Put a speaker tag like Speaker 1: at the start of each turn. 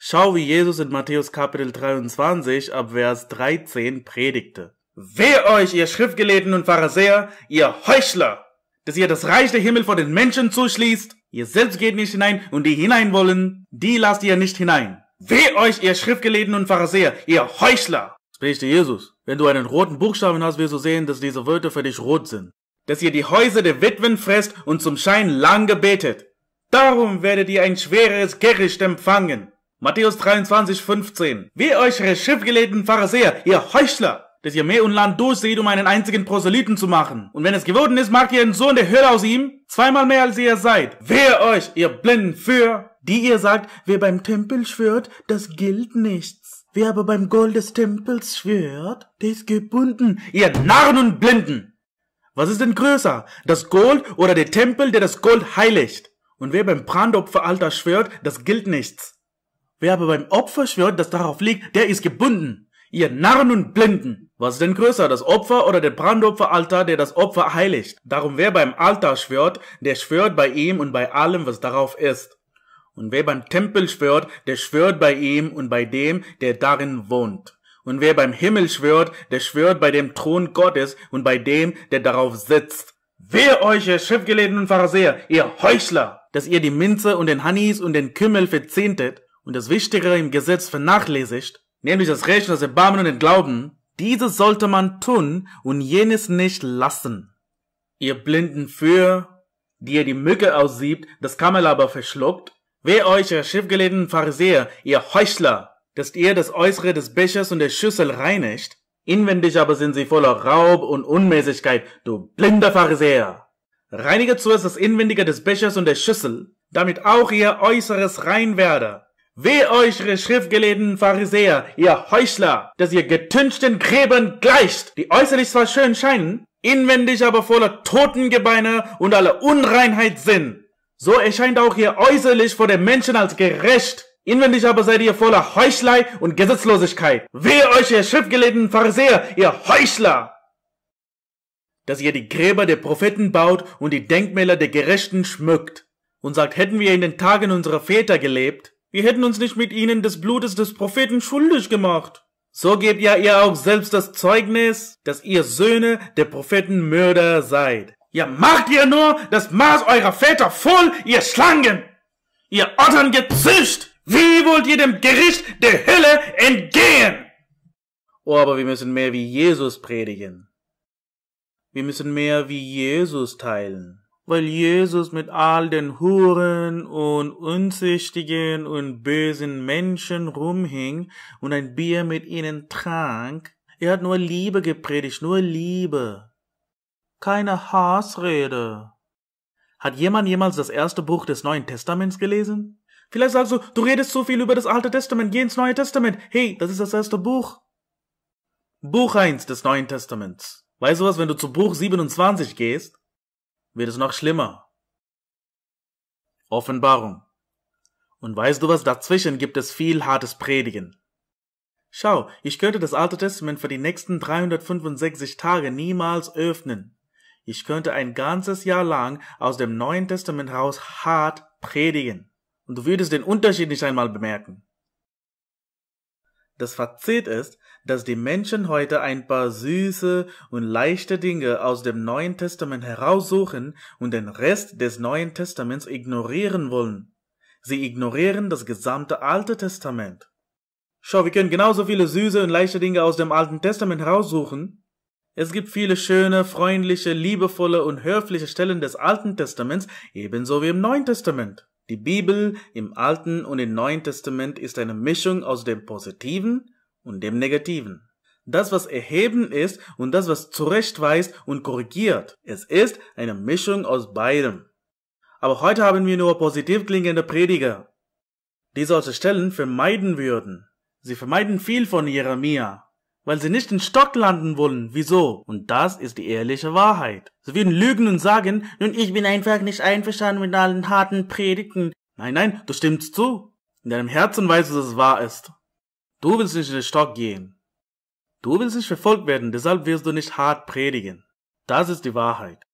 Speaker 1: Schau, wie Jesus in Matthäus Kapitel 23 ab Vers 13 predigte. Weh euch, ihr Schriftgelehrten und Pharisäer, ihr Heuchler, dass ihr das Reich der Himmel vor den Menschen zuschließt. Ihr selbst geht nicht hinein und die hinein wollen, die lasst ihr nicht hinein. Weh euch, ihr Schriftgelehrten und Pharisäer, ihr Heuchler! Spricht Jesus. Wenn du einen roten Buchstaben hast, wirst du sehen, dass diese Wörter für dich rot sind. Dass ihr die Häuser der Witwen fresst und zum Schein lang gebetet. Darum werdet ihr ein schweres Gericht empfangen. Matthäus 23, 15. Weh euch, ihr schiffgelähten Pharisäer, ihr Heuchler! dass ihr Meer und Land durchseht, um einen einzigen Proselyten zu machen. Und wenn es geworden ist, macht ihr einen Sohn der Hölle aus ihm, zweimal mehr als ihr seid. Wehe euch, ihr blinden Führer, die ihr sagt, wer beim Tempel schwört, das gilt nichts. Wer aber beim Gold des Tempels schwört, der ist gebunden, ihr Narren und Blinden. Was ist denn größer, das Gold oder der Tempel, der das Gold heiligt? Und wer beim Brandopferalter schwört, das gilt nichts. Wer aber beim Opfer schwört, das darauf liegt, der ist gebunden. Ihr Narren und Blinden! Was ist denn größer, das Opfer oder der Brandopferaltar, der das Opfer heiligt? Darum wer beim Altar schwört, der schwört bei ihm und bei allem, was darauf ist. Und wer beim Tempel schwört, der schwört bei ihm und bei dem, der darin wohnt. Und wer beim Himmel schwört, der schwört bei dem Thron Gottes und bei dem, der darauf sitzt. Wehe euch, ihr schriftgelehrten Pharisäer, ihr Heuchler, dass ihr die Minze und den Hannis und den Kümmel verzehntet und das Wichtigere im Gesetz vernachlässigt, nämlich das Recht und das Erbarmen und den Glauben, dieses sollte man tun und jenes nicht lassen. Ihr blinden Führer, die ihr die Mücke aussiebt, das Kamel aber verschluckt, weh euch, ihr schiefgelegenen Pharisäer, ihr Heuchler, dass ihr das Äußere des Bechers und der Schüssel reinigt, inwendig aber sind sie voller Raub und Unmäßigkeit, du blinder Pharisäer. Reinige zuerst das Inwendige des Bechers und der Schüssel, damit auch ihr Äußeres rein werde. Weh euch, ihr schriftgelehrten Pharisäer, ihr Heuchler, dass ihr getünchten Gräbern gleicht, die äußerlich zwar schön scheinen, inwendig aber voller Totengebeine und aller Unreinheit sind. So erscheint auch ihr äußerlich vor den Menschen als gerecht, inwendig aber seid ihr voller Heuchlei und Gesetzlosigkeit. Weh euch, ihr schriftgelehrten Pharisäer, ihr Heuchler! Dass ihr die Gräber der Propheten baut und die Denkmäler der Gerechten schmückt. Und sagt, hätten wir in den Tagen unserer Väter gelebt, wir hätten uns nicht mit ihnen des Blutes des Propheten schuldig gemacht. So gebt ja ihr auch selbst das Zeugnis, dass ihr Söhne der Prophetenmörder seid. Ihr macht ihr nur das Maß eurer Väter voll, ihr Schlangen! Ihr Ottern gezücht! Wie wollt ihr dem Gericht der Hölle entgehen? Oh, aber wir müssen mehr wie Jesus predigen. Wir müssen mehr wie Jesus teilen weil Jesus mit all den Huren und unzüchtigen und bösen Menschen rumhing und ein Bier mit ihnen trank. Er hat nur Liebe gepredigt, nur Liebe. Keine Hassrede. Hat jemand jemals das erste Buch des Neuen Testaments gelesen? Vielleicht sagst du, du redest so viel über das Alte Testament, geh ins Neue Testament. Hey, das ist das erste Buch. Buch 1 des Neuen Testaments. Weißt du was, wenn du zu Buch 27 gehst, wird es noch schlimmer. Offenbarung. Und weißt du was, dazwischen gibt es viel hartes Predigen. Schau, ich könnte das Alte Testament für die nächsten 365 Tage niemals öffnen. Ich könnte ein ganzes Jahr lang aus dem Neuen Testament heraus hart predigen. Und du würdest den Unterschied nicht einmal bemerken. Das Fazit ist, dass die Menschen heute ein paar süße und leichte Dinge aus dem Neuen Testament heraussuchen und den Rest des Neuen Testaments ignorieren wollen. Sie ignorieren das gesamte Alte Testament. Schau, wir können genauso viele süße und leichte Dinge aus dem Alten Testament heraussuchen. Es gibt viele schöne, freundliche, liebevolle und höfliche Stellen des Alten Testaments, ebenso wie im Neuen Testament. Die Bibel im Alten und im Neuen Testament ist eine Mischung aus dem Positiven und dem Negativen. Das, was erheben ist und das, was zurechtweist und korrigiert. Es ist eine Mischung aus beidem. Aber heute haben wir nur positiv klingende Prediger, die solche Stellen vermeiden würden. Sie vermeiden viel von Jeremia, weil sie nicht in Stock landen wollen. Wieso? Und das ist die ehrliche Wahrheit. Sie würden lügen und sagen, nun ich bin einfach nicht einverstanden mit allen harten Predigten. Nein, nein, du stimmst zu. In deinem Herzen weißt du, dass es wahr ist. Du willst nicht in den Stock gehen. Du willst nicht verfolgt werden, deshalb wirst du nicht hart predigen. Das ist die Wahrheit.